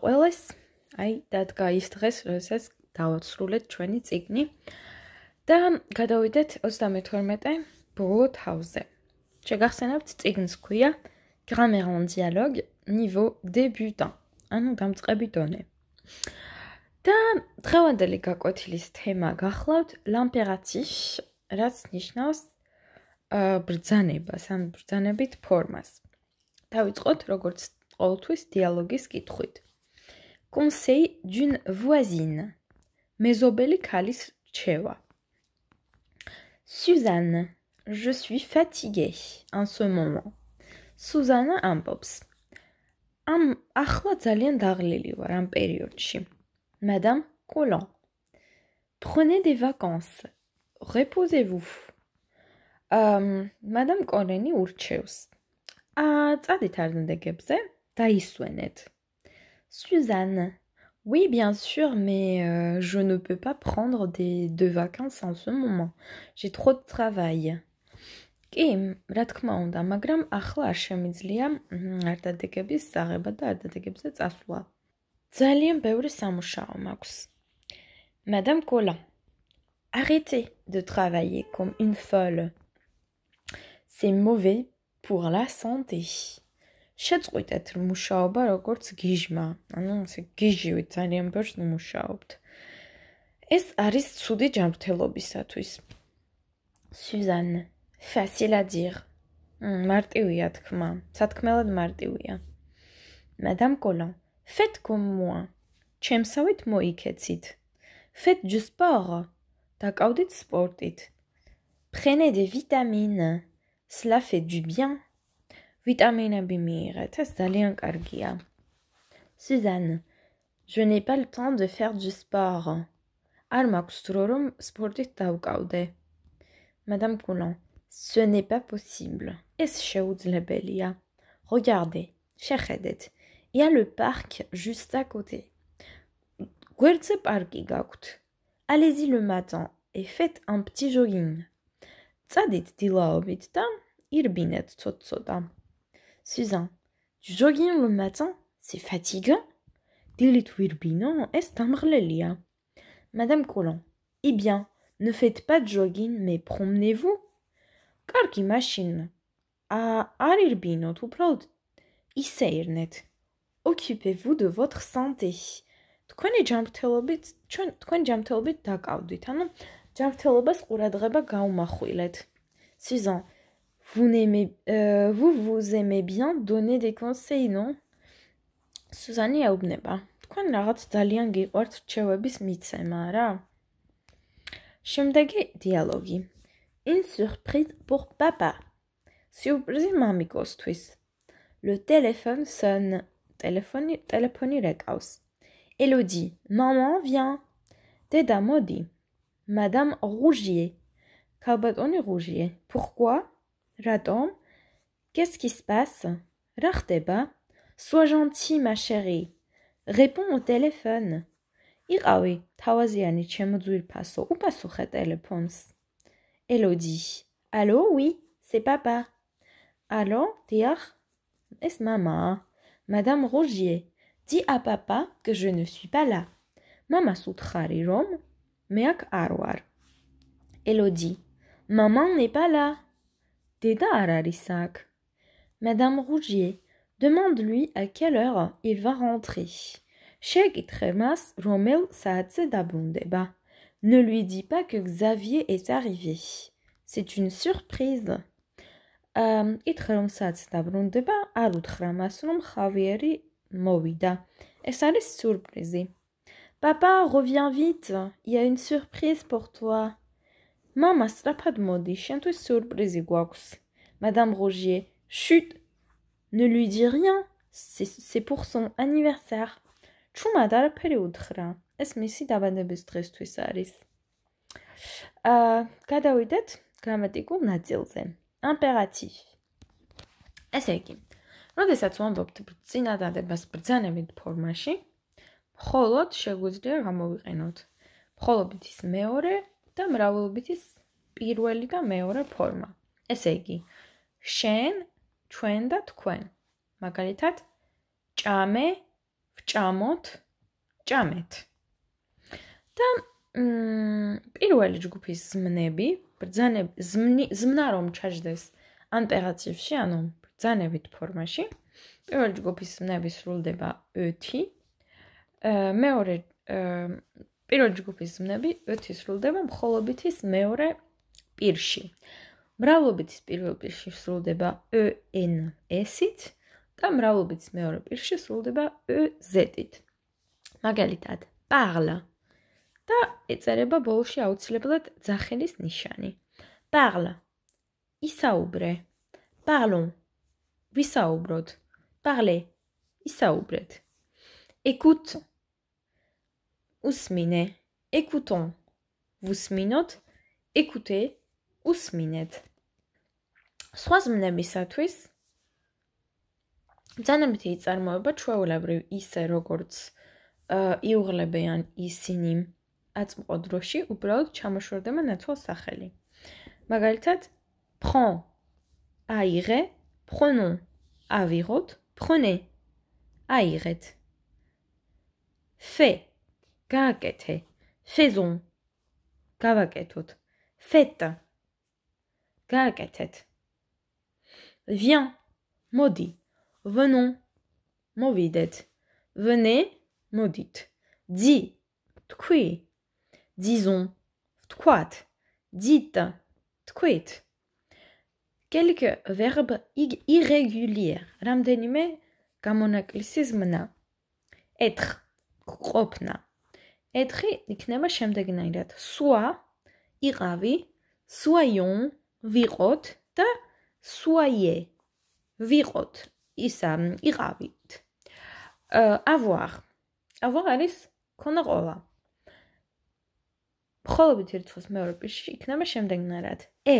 ყველას. აი, დადგა ის დღეს, როდესაც დავაცრულეთ ჩვენი ციგნი და გადავიდეთ 31-ე ბოლო თავზე. შეგახსენებთ, ციგნს ქვია Grammaire en dialogue niveau débutant. ანუ დამწყები დონე. და დღევანდელი გაკვეთილის თემა გახლავთ l'impératif, რაც ნიშნავს ა ბრძანებას, ან ბრძანებით ფორმას. დავიწყოთ როგორც ყოველთვის დიალოგის კითხვით. conseil d'une voisine. Mezobel Kalis Chewa. Suzanne, je suis fatiguée en ce moment. Suzanne Ambobs. Am ახლა ძალიან fatiguée en ce Madame Collant. Prenez des vacances. Reposez-vous. Um, Madame Collant ურჩევს. ა de არნდეგებზე და ისვენეთ. Suzanne. Oui, bien sûr, mais euh, je ne peux pas prendre des, de vacances en ce moment. J'ai trop de travail. Mm, Madame Colin, arrêtez de travailler comme une folle. C'est mauvais pour la santé. შეწყვიტეთ მუშაობა როგორც გიჟმა. ანუ ესე გიჟივით ძალიან ბევრს მუშაობთ. ეს არის ცუდი ჯანმრთელობისათვის. სუზან, facile à dire. მარტივია თქმა, სათქმელად მარტივია. Madame Colon, faites comme moi. ჩემსავით მოიქეცით. Faites du sport. დაკავდით სპორტით. Prenez des vitamines. Cela fait du bien. ვიტამინები მიიღეთ, allé ძალიან კარგია. Suzanne, je n'ai pas le temps de faire du sport. არ მაქვს sportit რომ Madame Coulon, ce n'est pas possible. ეს შეუძლებელია. Regardez, შეხედეთ. Il y a le parc juste à côté. Gwerze parki Allez-y le matin et faites un petit jogging. Tsadit dilaobit ta irbinet tsotsoda. Susan, Du jogging le matin, c'est fatigant. Dilit Wilbino est un Madame Collant. Eh bien, ne faites pas de jogging, mais promenez-vous. Karki machine. À Alirbino tout plaud. Isseirnet. Occupez-vous de votre santé. თქვენი ჯანმრთელობით ჩვენ თქვენ ჯანმრთელობით დაკავდით, ანუ ჯანმრთელობას ყურადღება გაუმახვილეთ. suzanne. Vous, aimez, euh, vous, vous aimez bien donner des conseils, non سوزاني Quand بنبا تكون غاد un جي tu تشاوبي سميت سمارة شمدقي dialogue. Une surprise pour papa. Surprise mamie gostwis. Le téléphone sonne. Téléphone, téléphone rekaus. Elodie, maman, viens. Teda modi. Madame Rougier. Kabadoni Rougier. Pourquoi Raton, qu'est-ce qui se passe Rachteba, sois gentil, ma chérie. Réponds au téléphone. Iraoui, tawaziani, chemozuil paso ou paso réponse. Elodie, allô, oui, c'est papa. Allô, tiach, est maman. Madame Rogier, dis à papa que je ne suis pas là. Mama soutrari rom, meak arwar. Elodie, maman n'est pas là. Déda Ararisak. Madame Rougier, demande-lui à quelle heure il va rentrer. Cheg Tremas Romel Saatsedabundeba. Ne lui dit pas que Xavier est arrivé. C'est une surprise. Euh, Itrem Saatsedabundeba Arutremas Rom xavier Movida. Et ça laisse surprise. Papa, reviens vite. Il y a une surprise pour toi. мама страфат моди შენთვის сюрпризი გვაქვს мадам ружье шут ne lui dis rien c'est c'est pour son anniversaire чума дараფერი უთხრა ეს მისი დაბადების დღესთვის არის ა გადავიდეთ გრამატიკულ ნაწილზე imperatif ესე იგი როდესაც ვამბობთ წინადადებას ბრძანებით ფორმაში მხოლოდ შეგვიძლია გამოვიყენოთ მხოლოდ ის მეორე და მრავლობითი პირველი და მეორე ფორმა. ესე იგი, შენ, ჩვენ და თქვენ. მაგალითად, ჭამე, ვჭამოთ, ჭამეთ. და მმ პირველი ჯგუფის ზმნები, ბრძანები, ზმნა რომ ჩაждდეს ანტერაციფში, ანუ ბრძანებით ფორმაში. პირველი ჯგუფის ზმნები სრულდება ოთი. მეორე პირველი ჯგუფის ზმნები ერთი სრულდება მხოლობითის მეორე პირში. მრავლობითის პირველ პირში სრულდება ENS-ით და მრავლობითის მეორე პირში სრულდება EZ-ით. მაგალითად, parle და ეწერება ბოლში აუცილებლად ძახენის ნიშანი. parle. ისაუბრე. parlons. ვისაუბროთ. parlez. ისაუბრეთ. écoute. უსმინე. ეკუტონ. უსმინოთ. ეკუტე. უსმინეთ. სხვაზმნებისათვის ძალიან მეტი წარმოება ჩვეულებრივ ისე როგორც იუღლებიან ისინი აწმყოთ დროში უბრალოდ ჩამოშორდება ნაცვალ სახელი. მაგალითად prend aire prenons avirot prenez airet fait Kakete. Faisons. Kavaketot. Faites. Kaketet. Viens. Maudit. Venons. Movidet. Venez. maudit. Dis. Tkui. Disons. quoi Dites. Tquit. Quelques verbes irréguliers. Ramdenime n'a. Être. Kropna. ეთხი იქნება შემდეგნაირად: სუა, იყავი, სუაიონ, ვიყოთ და სუაიე. ვიყოთ, ისა, იყავით. avoir. avoir არის ქონა ყოლა. ხოლობით რიცხვის მეორე პირში იქნება შემდეგნაირად: e.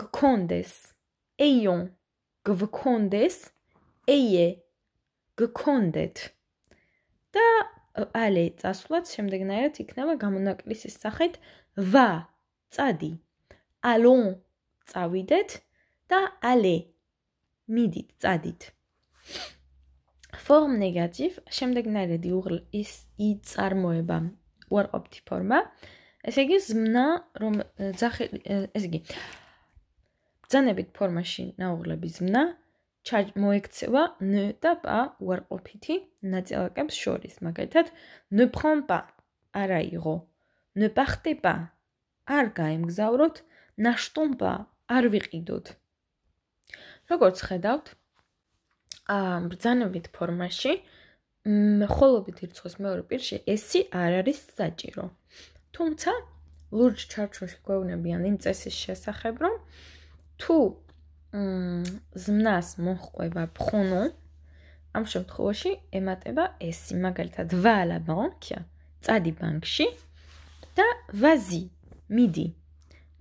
gekondes. ayon. gekondes. eye. gekondet. და ალე წასვლაც შემდეგნაირად იქნება გამონაკლისის სახით ვა წადი ალონ წავიდეთ და ალე მიდით წადით ფორმ ნეგატივ შემდეგნაირად იურლ ის იწარმოება უარყოფითი ფორმა ესე იგი ზმნა რომ ზახელი ესე იგი ძანებით ფორმაში ნაუღლების ზმნა მოექცევა ne და pas უარყოფითი ნაწილაკებს შორის. მაგალითად, ne prends pas. არაიღო. ne partez pas. არ გაემგზავროთ. n'achetons pas. არ ვიყიდოთ. როგორც ხედავთ, ამ ბრძანებით ფორმაში მხოლობით რიცხვის მეორე პირში ესი არ არის საჭირო. თუმცა ლურჯ ჩარჩოში გვეუბნებიან იმ წესის შესახებ, რომ თუ ზმნას მოხყვება ფხუნო ამ შემთხვევაში ემატება ესი მაგალითად ვალა ბანკი წადი ბანკში და ვაზი მიდი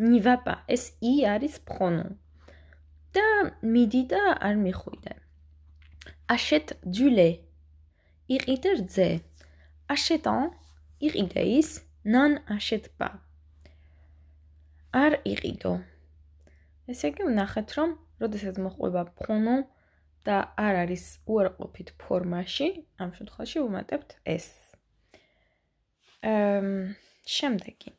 ნი ვა პა ეს ი არის ფხუნო და მიდი და არ მიხვიდე აშეთ დულე იყიდე რძე აშეთან იყიდე ის ნან აშეთ პა არ იყიდო ესე იგი, ნახეთ, რომ როდესაც მოყვება ფონო და არ არის უარყოფით ფორმაში, ამ შემთხვევაში ვუმატებთ S. ემ, ehm, შემდეგი.